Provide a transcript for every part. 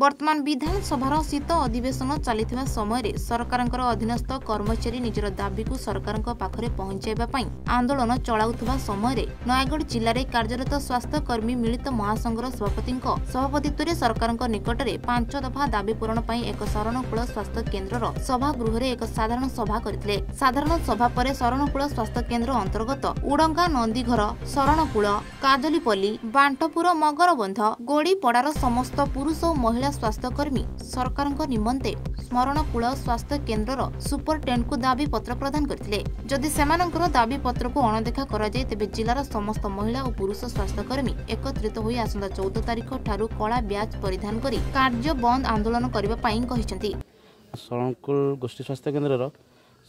ବର୍ତ୍ତମାନ ବିଧାନସଭାର ଶୀତ ଅଧିବେଶନ ଚାଲିଥିବା ସମୟରେ ସରକାରଙ୍କର ଅଧୀନସ୍ଥ କର୍ମଚାରୀ ନିଜର ଦାବିକୁ ସରକାରଙ୍କ ପାଖରେ ପହଞ୍ଚାଇବା ପାଇଁ ଆନ୍ଦୋଳନ ଚଳାଉଥିବା ସମୟରେ ନୟାଗଡ଼ ଜିଲ୍ଲାରେ କାର୍ଯ୍ୟରତ ସ୍ୱାସ୍ଥ୍ୟକର୍ମୀ ମିଳିତ ମହାସଂଘର ସଭାପତିଙ୍କ ସଭାପତିତ୍ୱରେ ସରକାରଙ୍କ ନିକଟରେ ପାଞ୍ଚ ଦଫା ଦାବି ପୂରଣ ପାଇଁ ଏକ ଶରଣକୂଳ ସ୍ୱାସ୍ଥ୍ୟ କେନ୍ଦ୍ରର ସଭାଗୃହରେ ଏକ ସାଧାରଣ ସଭା କରିଥିଲେ ସାଧାରଣ ସଭା ପରେ ଶରଣକୂଳ ସ୍ୱାସ୍ଥ୍ୟ କେନ୍ଦ୍ର ଅନ୍ତର୍ଗତ ଉଡଙ୍ଗା ନନ୍ଦୀଘର ଶରଣକୂଳ କାଦଲିପଲ୍ଲୀ ବାଣ୍ଟପୁର ମଗରବନ୍ଧ ଗୋଡ଼ିପଡ଼ାର ସମସ୍ତ ପୁରୁଷ ଓ ମହିଳା ମହିଳା ସ୍ୱାସ୍ଥ୍ୟକର୍ମୀ ସରକାରଙ୍କ ନିମନ୍ତେ ସ୍ମରଣକୂଳ ସ୍ୱାସ୍ଥ୍ୟ କେନ୍ଦ୍ରର ସୁପରଟେଣ୍ଟଙ୍କୁ ଦାବିପତ୍ର ପ୍ରଦାନ କରିଥିଲେ ଯଦି ସେମାନଙ୍କର ଦାବିପତ୍ରକୁ ଅଣଦେଖା କରାଯାଏ ତେବେ ଜିଲ୍ଲାର ସମସ୍ତ ମହିଳା ଓ ପୁରୁଷ ସ୍ୱାସ୍ଥ୍ୟକର୍ମୀ ଏକତ୍ରିତ ହୋଇ ଆସନ୍ତା ଚଉଦ ତାରିଖ ଠାରୁ କଳା ବ୍ୟାଚ୍ ପରିଧାନ କରି କାର୍ଯ୍ୟ ବନ୍ଦ ଆନ୍ଦୋଳନ କରିବା ପାଇଁ କହିଛନ୍ତି ସରଣକୁଳ ଗୋଷ୍ଠୀ ସ୍ୱାସ୍ଥ୍ୟ କେନ୍ଦ୍ରର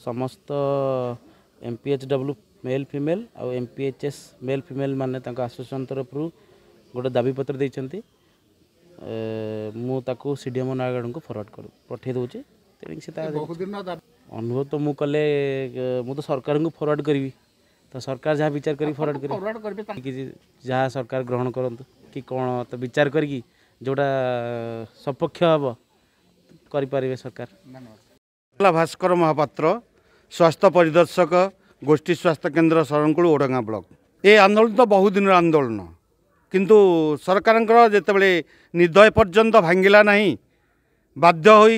ସମସ୍ତ M P H W male female ଆଉ M P H S male female ମାନେ ତାଙ୍କ ଆସୋସିଏସନ୍ ତରଫରୁ ଗୋଟେ ଦାବିପତ୍ର ଦେଇଛନ୍ତି ମୁଁ ତାକୁ ସି ଡି ଏମ୍ ନୟାଗଡ଼ଙ୍କୁ ଫରୱାର୍ଡ଼ କରୁ ପଠାଇ ଦେଉଛି ତେଣୁ ସେ ତା ଅନୁଭବ ତ ମୁଁ କଲେ ମୁଁ ତ ସରକାରଙ୍କୁ ଫରୱାର୍ଡ଼ କରିବି ତ ସରକାର ଯାହା ବିଚାର କରିକି ଫରୱାର୍ଡ଼ କରିବେ କିଛି ଯାହା ସରକାର ଗ୍ରହଣ କରନ୍ତୁ କି କ'ଣ ତ ବିଚାର କରିକି ଯେଉଁଟା ସପକ୍ଷ ହେବ କରିପାରିବେ ସରକାର ଭାସ୍କର ମହାପାତ୍ର ସ୍ୱାସ୍ଥ୍ୟ ପରିଦର୍ଶକ ଗୋଷ୍ଠୀ ସ୍ୱାସ୍ଥ୍ୟ କେନ୍ଦ୍ର ଶରଣକୁଳ ଓଡ଼ଗାଁ ବ୍ଲକ୍ ଏ ଆନ୍ଦୋଳନ ତ ଦିନର ଆନ୍ଦୋଳନ କିନ୍ତୁ ସରକାରଙ୍କର ଯେତେବେଳେ ନିଦୟ ପର୍ଯ୍ୟନ୍ତ ଭାଙ୍ଗିଲା ନାହିଁ ବାଧ୍ୟ ହୋଇ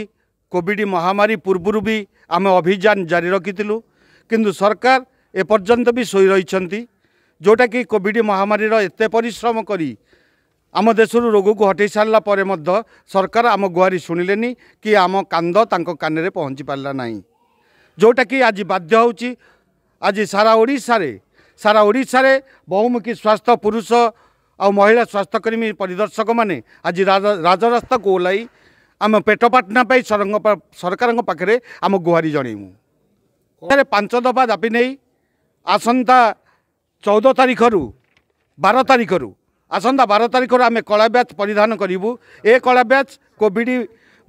କୋଭିଡ଼ ମହାମାରୀ ପୂର୍ବରୁ ବି ଆମେ ଅଭିଯାନ ଜାରି ରଖିଥିଲୁ କିନ୍ତୁ ସରକାର ଏପର୍ଯ୍ୟନ୍ତ ବି ଶୋଇ ରହିଛନ୍ତି ଯେଉଁଟାକି କୋଭିଡ଼ ମହାମାରୀର ଏତେ ପରିଶ୍ରମ କରି ଆମ ଦେଶରୁ ରୋଗକୁ ହଟେଇ ସାରିଲା ପରେ ମଧ୍ୟ ସରକାର ଆମ ଗୁହାରି ଶୁଣିଲେନି କି ଆମ କାନ୍ଦ ତାଙ୍କ କାନରେ ପହଞ୍ଚି ପାରିଲା ନାହିଁ ଯେଉଁଟାକି ଆଜି ବାଧ୍ୟ ହେଉଛି ଆଜି ସାରା ଓଡ଼ିଶାରେ ସାରା ଓଡ଼ିଶାରେ ବହୁମୁଖୀ ସ୍ୱାସ୍ଥ୍ୟ ପୁରୁଷ ଆଉ ମହିଳା ସ୍ୱାସ୍ଥ୍ୟକର୍ମୀ ପରିଦର୍ଶକମାନେ ଆଜି ରାଜରାସ୍ତାକୁ ଓହ୍ଲାଇ ଆମେ ପେଟପାଟଣା ପାଇଁ ସରଙ୍ଗ ସରକାରଙ୍କ ପାଖରେ ଆମ ଗୁହାରି ଜଣେଇମୁ ଏଠାରେ ପାଞ୍ଚ ଦଫା ଦାବି ନେଇ ଆସନ୍ତା ଚଉଦ ତାରିଖରୁ ବାର ତାରିଖରୁ ଆସନ୍ତା ବାର ତାରିଖରୁ ଆମେ କଳା ବ୍ୟାଚ୍ ପରିଧାନ କରିବୁ ଏ କଳା ବ୍ୟାଚ୍ କୋଭିଡ଼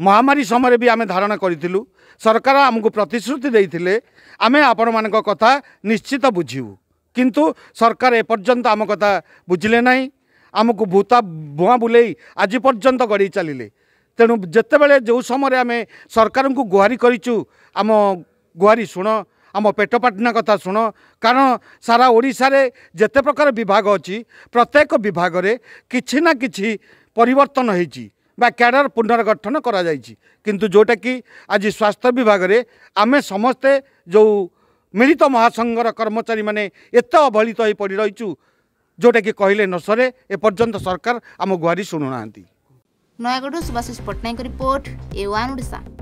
ମହାମାରୀ ସମୟରେ ବି ଆମେ ଧାରଣା କରିଥିଲୁ ସରକାର ଆମକୁ ପ୍ରତିଶ୍ରୁତି ଦେଇଥିଲେ ଆମେ ଆପଣମାନଙ୍କ କଥା ନିଶ୍ଚିତ ବୁଝିବୁ କିନ୍ତୁ ସରକାର ଏପର୍ଯ୍ୟନ୍ତ ଆମ କଥା ବୁଝିଲେ ନାହିଁ ଆମକୁ ଭୂତା ଭୁଆଁ ବୁଲେଇ ଆଜି ପର୍ଯ୍ୟନ୍ତ ଗଡ଼େଇ ଚାଲିଲେ ତେଣୁ ଯେତେବେଳେ ଯେଉଁ ସମୟରେ ଆମେ ସରକାରଙ୍କୁ ଗୁହାରି କରିଛୁ ଆମ ଗୁହାରି ଶୁଣ ଆମ ପେଟପାଟଣା କଥା ଶୁଣ କାରଣ ସାରା ଓଡ଼ିଶାରେ ଯେତେ ପ୍ରକାର ବିଭାଗ ଅଛି ପ୍ରତ୍ୟେକ ବିଭାଗରେ କିଛି ନା କିଛି ପରିବର୍ତ୍ତନ ହେଇଛି ବା କ୍ୟାଡ଼ର ପୁନର୍ଗଠନ କରାଯାଇଛି କିନ୍ତୁ ଯେଉଁଟାକି ଆଜି ସ୍ୱାସ୍ଥ୍ୟ ବିଭାଗରେ ଆମେ ସମସ୍ତେ ଯେଉଁ ମିଳିତ ମହାସଂଘର କର୍ମଚାରୀମାନେ ଏତେ ଅବହେଳିତ ହୋଇ ପଡ଼ି ରହିଛୁ ଯେଉଁଟାକି କହିଲେ ନ ସରେ ଏପର୍ଯ୍ୟନ୍ତ ସରକାର ଆମ ଗୁହାରି ଶୁଣୁନାହାନ୍ତି ନୟାଗଡ଼ରୁ ସୁବାଶିଷ ପଟ୍ଟନାୟକ ରିପୋର୍ଟ ଏ ଓଡ଼ିଶା